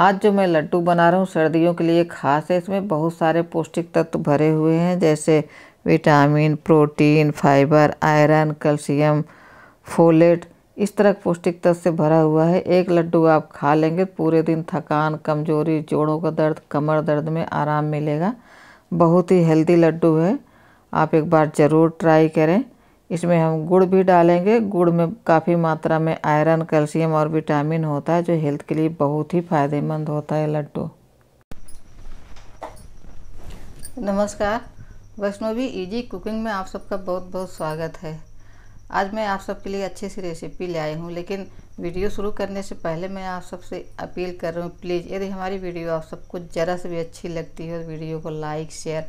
आज जो मैं लड्डू बना रहा हूँ सर्दियों के लिए खास है इसमें बहुत सारे पौष्टिक तत्व भरे हुए हैं जैसे vitamin protein fibre iron calcium folate इस तरह पौष्टिक तत्व से भरा हुआ है एक लड्डू आप खा लेंगे पूरे दिन थकान कमजोरी जोड़ों का दर्द कमर दर्द में आराम मिलेगा बहुत ही हेल्दी लड्डू है आप एक बार ज़रूर ट्राई करें इसमें हम गुड़ भी डालेंगे गुड़ में काफ़ी मात्रा में आयरन कैल्शियम और विटामिन होता है जो हेल्थ के लिए बहुत ही फायदेमंद होता है लड्डू नमस्कार वैष्णवी इजी कुकिंग में आप सबका बहुत बहुत स्वागत है आज मैं आप सबके लिए अच्छी सी रेसिपी ले आई हूँ लेकिन वीडियो शुरू करने से पहले मैं आप सबसे अपील कर रहा हूँ प्लीज़ यदि हमारी वीडियो आप सबको ज़रा से भी अच्छी लगती है वीडियो को लाइक शेयर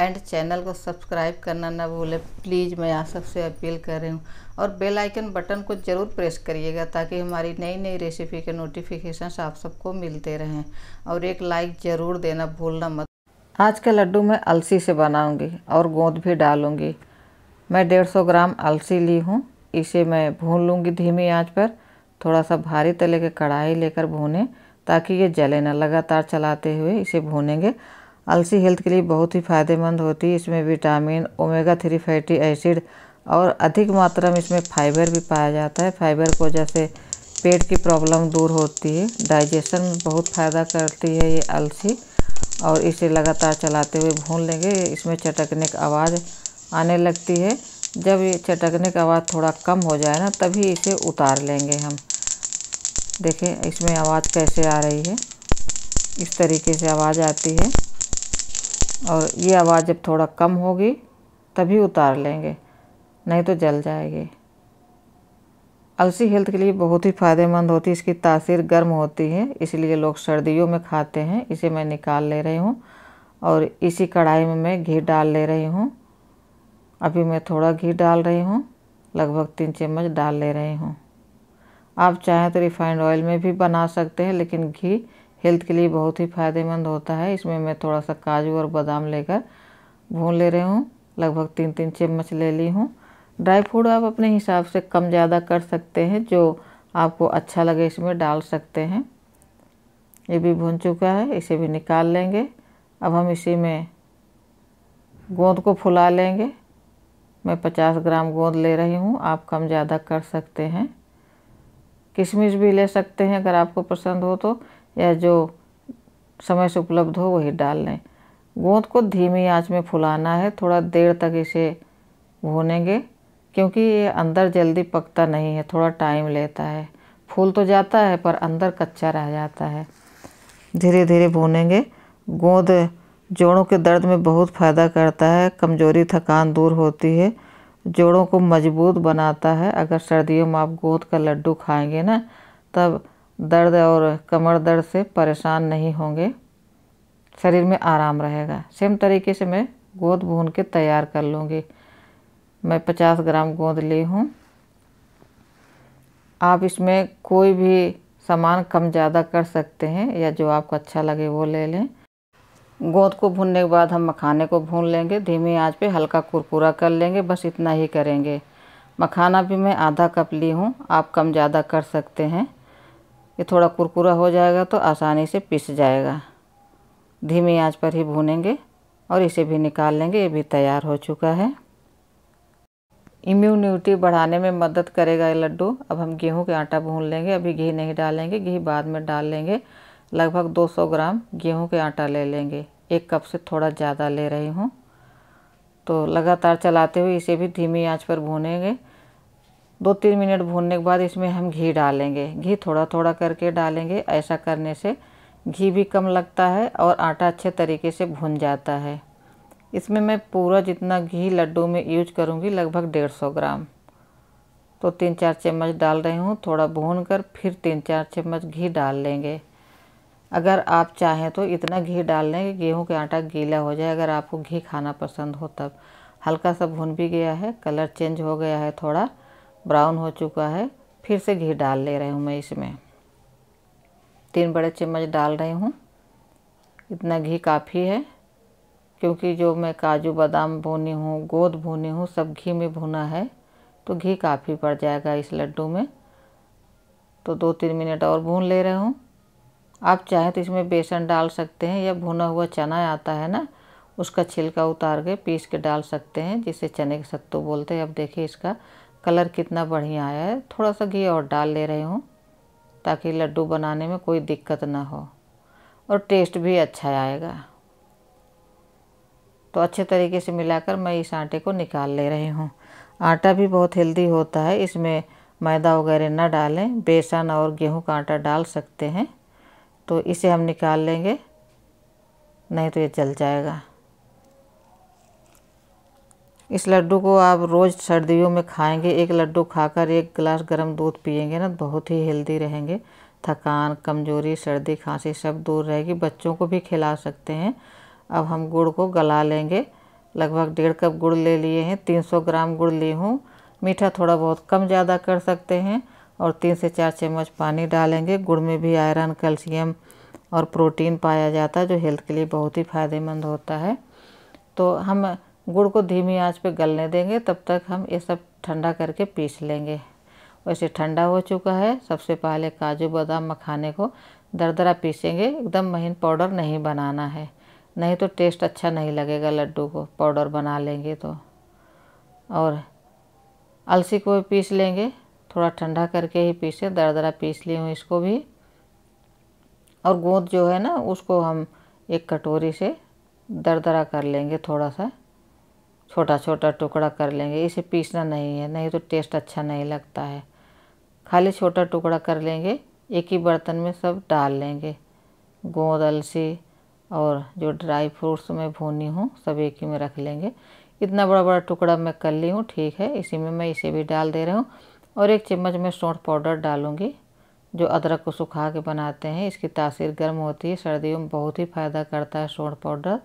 एंड चैनल को सब्सक्राइब करना ना भूलें प्लीज़ मैं आप सबसे अपील कर रही हूँ और बेल आइकन बटन को ज़रूर प्रेस करिएगा ताकि हमारी नई नई रेसिपी के नोटिफिकेशन आप सबको मिलते रहें और एक लाइक ज़रूर देना भूलना मत आज के लड्डू मैं अलसी से बनाऊँगी और गोंद भी डालूँगी मैं डेढ़ ग्राम अलसी ली हूँ इसे मैं भून लूँगी धीमी आँच पर थोड़ा सा भारी तले के कढ़ाई लेकर भूनें ताकि ये जले ना लगातार चलाते हुए इसे भूनेंगे अलसी हेल्थ के लिए बहुत ही फ़ायदेमंद होती है इसमें vitamin omega three fatty acid और अधिक मात्रा में इसमें फाइबर भी पाया जाता है फाइबर को जैसे पेट की प्रॉब्लम दूर होती है डाइजेशन में बहुत फ़ायदा करती है ये अलसी और इसे लगातार चलाते हुए भून लेंगे इसमें चटकने की आवाज़ आने लगती है जब ये चटकने का आवाज़ थोड़ा कम हो जाए ना तभी इसे उतार लेंगे हम देखें इसमें आवाज़ कैसे आ रही है इस तरीके से आवाज़ आती है और ये आवाज़ जब थोड़ा कम होगी तभी उतार लेंगे नहीं तो जल जाएगी अलसी हेल्थ के लिए बहुत ही फ़ायदेमंद होती है इसकी तासीर गर्म होती है इसलिए लोग सर्दियों में खाते हैं इसे मैं निकाल ले रही हूँ और इसी कढ़ाई में मैं घी डाल ले रही हूँ अभी मैं थोड़ा घी डाल रही हूँ लगभग तीन चम्मच डाल ले रही हूँ आप चाहें तो रिफाइंड ऑयल में भी बना सकते हैं लेकिन घी हेल्थ के लिए बहुत ही फ़ायदेमंद होता है इसमें मैं थोड़ा सा काजू और बादाम लेकर भून ले रही हूँ लगभग तीन तीन चम्मच ले ली हूँ ड्राई फ्रूट आप अपने हिसाब से कम ज़्यादा कर सकते हैं जो आपको अच्छा लगे इसमें डाल सकते हैं ये भी भून चुका है इसे भी निकाल लेंगे अब हम इसी में गोंद को फुला लेंगे मैं 50 ग्राम गोंद ले रही हूँ आप कम ज़्यादा कर सकते हैं किशमिश भी ले सकते हैं अगर आपको पसंद हो तो या जो समय से उपलब्ध हो वही डाल लें गोंद को धीमी आंच में फुलाना है थोड़ा देर तक इसे भूनेंगे क्योंकि ये अंदर जल्दी पकता नहीं है थोड़ा टाइम लेता है फूल तो जाता है पर अंदर कच्चा रह जाता है धीरे धीरे भूनेंगे गोंद जोड़ों के दर्द में बहुत फ़ायदा करता है कमजोरी थकान दूर होती है जोड़ों को मजबूत बनाता है अगर सर्दियों में आप गोंद का लड्डू खाएंगे ना तब दर्द और कमर दर्द से परेशान नहीं होंगे शरीर में आराम रहेगा सेम तरीके से मैं गोंद भून के तैयार कर लूँगी मैं 50 ग्राम गोंद ली हूँ आप इसमें कोई भी सामान कम ज़्यादा कर सकते हैं या जो आपको अच्छा लगे वो ले लें गोंद को भूनने के बाद हम मखाने को भून लेंगे धीमी आंच पे हल्का कुरकुरा कर लेंगे बस इतना ही करेंगे मखाना भी मैं आधा कप ली हूँ आप कम ज़्यादा कर सकते हैं ये थोड़ा कुरकुरा हो जाएगा तो आसानी से पिस जाएगा धीमी आंच पर ही भूनेंगे और इसे भी निकाल लेंगे ये भी तैयार हो चुका है इम्यूनिटी बढ़ाने में मदद करेगा ये लड्डू अब हम गेहूं के आटा भून लेंगे अभी घी नहीं डालेंगे घी बाद में डाल लेंगे लगभग 200 ग्राम गेहूं के आटा ले लेंगे एक कप से थोड़ा ज़्यादा ले रही हूँ तो लगातार चलाते हुए इसे भी धीमी आंच पर भूनेंगे दो तीन मिनट भूनने के बाद इसमें हम घी डालेंगे घी थोड़ा थोड़ा करके डालेंगे ऐसा करने से घी भी कम लगता है और आटा अच्छे तरीके से भुन जाता है इसमें मैं पूरा जितना घी लड्डू में यूज करूँगी लगभग डेढ़ सौ ग्राम तो तीन चार चम्मच डाल रही हूँ थोड़ा भून कर फिर तीन चार चम्मच घी डाल लेंगे अगर आप चाहें तो इतना घी डाल लेंगे गेहूँ के आटा गीला हो जाए अगर आपको घी खाना पसंद हो तब हल्का सा भून भी गया है कलर चेंज हो गया है थोड़ा ब्राउन हो चुका है फिर से घी डाल ले रही हूँ मैं इसमें तीन बड़े चम्मच डाल रही हूँ इतना घी काफ़ी है क्योंकि जो मैं काजू बादाम भूनी हूँ गोद भूनी हूँ सब घी में भुना है तो घी काफ़ी पड़ जाएगा इस लड्डू में तो दो तीन मिनट और भून ले रहे हूँ आप चाहें तो इसमें बेसन डाल सकते हैं या भुना हुआ चना आता है ना उसका छिलका उतार के पीस के डाल सकते हैं जिसे चने के सत्तू बोलते हैं अब देखिए इसका कलर कितना बढ़िया आया है थोड़ा सा घी और डाल ले रही हूँ ताकि लड्डू बनाने में कोई दिक्कत ना हो और टेस्ट भी अच्छा आएगा तो अच्छे तरीके से मिलाकर मैं इस आटे को निकाल ले रही हूँ आटा भी बहुत हेल्दी होता है इसमें मैदा वगैरह ना डालें बेसन और गेहूं का आटा डाल सकते हैं तो इसे हम निकाल लेंगे नहीं तो ये जल जाएगा इस लड्डू को आप रोज़ सर्दियों में खाएंगे एक लड्डू खाकर एक गिलास गर्म दूध पिएंगे ना बहुत ही हेल्दी रहेंगे थकान कमजोरी सर्दी खांसी सब दूर रहेगी बच्चों को भी खिला सकते हैं अब हम गुड़ को गला लेंगे लगभग डेढ़ कप गुड़ ले लिए हैं तीन सौ ग्राम गुड़ ली हूँ मीठा थोड़ा बहुत कम ज़्यादा कर सकते हैं और तीन से चार चम्मच पानी डालेंगे गुड़ में भी आयरन कैल्शियम और प्रोटीन पाया जाता है जो हेल्थ के लिए बहुत ही फ़ायदेमंद होता है तो हम गुड़ को धीमी आंच पे गलने देंगे तब तक हम ये सब ठंडा करके पीस लेंगे वैसे ठंडा हो चुका है सबसे पहले काजू बादाम मखाने को दरदरा पीसेंगे एकदम महीन पाउडर नहीं बनाना है नहीं तो टेस्ट अच्छा नहीं लगेगा लड्डू को पाउडर बना लेंगे तो और अलसी को भी पीस लेंगे थोड़ा ठंडा करके ही पीसें दरदरा पीस ली हूँ इसको भी और गोंद जो है ना उसको हम एक कटोरी से दरदरा कर लेंगे थोड़ा सा छोटा छोटा टुकड़ा कर लेंगे इसे पीसना नहीं है नहीं तो टेस्ट अच्छा नहीं लगता है खाली छोटा टुकड़ा कर लेंगे एक ही बर्तन में सब डाल लेंगे गोंद अलसी और जो ड्राई फ्रूट्स में भूनी हूँ सब एक ही में रख लेंगे इतना बड़ा बड़ा टुकड़ा मैं कर ली हूँ ठीक है इसी में मैं इसे भी डाल दे रही हूँ और एक चम्मच में सौंठ पाउडर डालूँगी जो अदरक को सुखा के बनाते हैं इसकी तासीर गर्म होती है सर्दियों में बहुत ही फ़ायदा करता है सौंठ पाउडर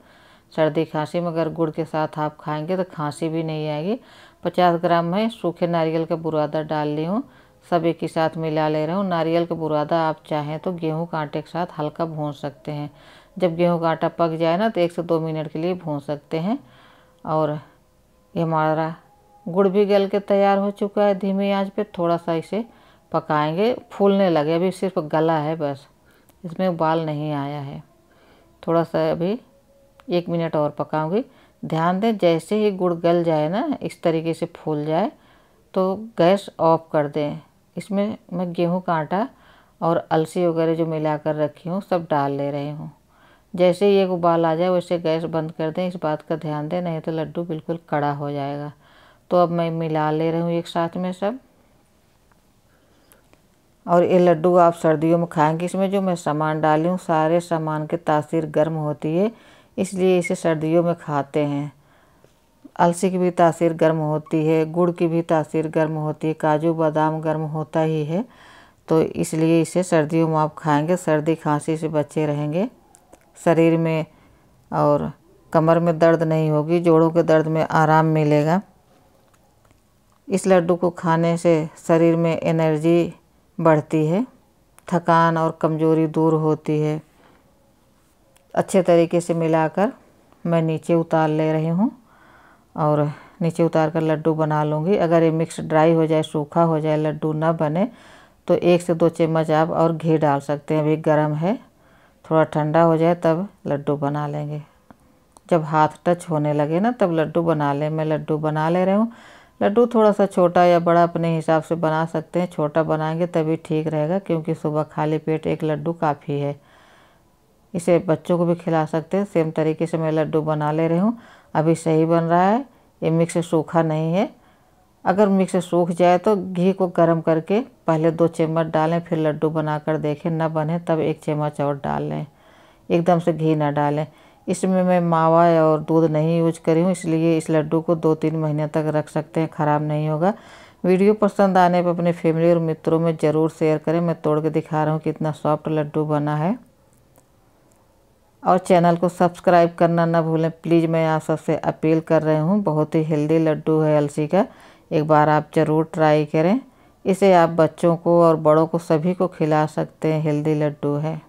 सर्दी खांसी में अगर गुड़ के साथ आप खाएंगे तो खांसी भी नहीं आएगी पचास ग्राम में सूखे नारियल का बुरादा डाल ली हूँ सब एक ही साथ मिला ले रहा हूँ नारियल का बुरादा आप चाहें तो गेहूँ का आटे के साथ हल्का भून सकते हैं जब गेहूँ का आटा पक जाए ना तो एक से दो मिनट के लिए भून सकते हैं और ये हमारा गुड़ भी गल के तैयार हो चुका है धीमी आँच पर थोड़ा सा इसे पकाएँगे फूलने लगे अभी सिर्फ गला है बस इसमें उबाल नहीं आया है थोड़ा सा अभी एक मिनट और पकाऊंगी ध्यान दें जैसे ही गुड़ गल जाए ना इस तरीके से फूल जाए तो गैस ऑफ कर दें इसमें मैं गेहूं का आटा और अलसी वगैरह जो मिला कर रखी हूँ सब डाल ले रही हूँ जैसे ही एक उबाल आ जाए वैसे गैस बंद कर दें इस बात का ध्यान दें नहीं तो लड्डू बिल्कुल कड़ा हो जाएगा तो अब मैं मिला ले रही हूँ एक साथ में सब और ये लड्डू आप सर्दियों में खाएंगे इसमें जो मैं सामान डाली हूँ सारे सामान की तासीर गर्म होती है इसलिए इसे सर्दियों में खाते हैं अलसी की भी तासीर गर्म होती है गुड़ की भी तासीर गर्म होती है काजू बादाम गर्म होता ही है तो इसलिए इसे सर्दियों में आप खाएंगे सर्दी खांसी से बचे रहेंगे शरीर में और कमर में दर्द नहीं होगी जोड़ों के दर्द में आराम मिलेगा इस लड्डू को खाने से शरीर में एनर्जी बढ़ती है थकान और कमज़ोरी दूर होती है अच्छे तरीके से मिलाकर मैं नीचे उतार ले रही हूँ और नीचे उतार कर लड्डू बना लूँगी अगर ये मिक्स ड्राई हो जाए सूखा हो जाए लड्डू ना बने तो एक से दो चम्मच आप और घी डाल सकते हैं अभी गर्म है थोड़ा ठंडा हो जाए तब लड्डू बना लेंगे जब हाथ टच होने लगे ना तब लड्डू बना लें मैं लड्डू बना ले रही हूँ लड्डू थोड़ा सा छोटा या बड़ा अपने हिसाब से बना सकते हैं छोटा बनाएंगे तभी ठीक रहेगा क्योंकि सुबह खाली पेट एक लड्डू काफ़ी है इसे बच्चों को भी खिला सकते हैं सेम तरीके से मैं लड्डू बना ले रही हूँ अभी सही बन रहा है ये मिक्स सूखा नहीं है अगर मिक्स सूख जाए तो घी को गर्म करके पहले दो चम्मच डालें फिर लड्डू बनाकर देखें ना बने तब एक चम्मच और डाल लें एकदम से घी ना डालें इसमें मैं मावा और दूध नहीं यूज करी हूँ इसलिए इस लड्डू को दो तीन महीने तक रख सकते हैं ख़राब नहीं होगा वीडियो पसंद आने पर अपने फैमिली और मित्रों में ज़रूर शेयर करें मैं तोड़ के दिखा रहा हूँ कितना सॉफ्ट लड्डू बना है और चैनल को सब्सक्राइब करना ना भूलें प्लीज़ मैं आप सबसे अपील कर रही हूँ बहुत ही हेल्दी लड्डू है अलसी का एक बार आप ज़रूर ट्राई करें इसे आप बच्चों को और बड़ों को सभी को खिला सकते हैं हेल्दी लड्डू है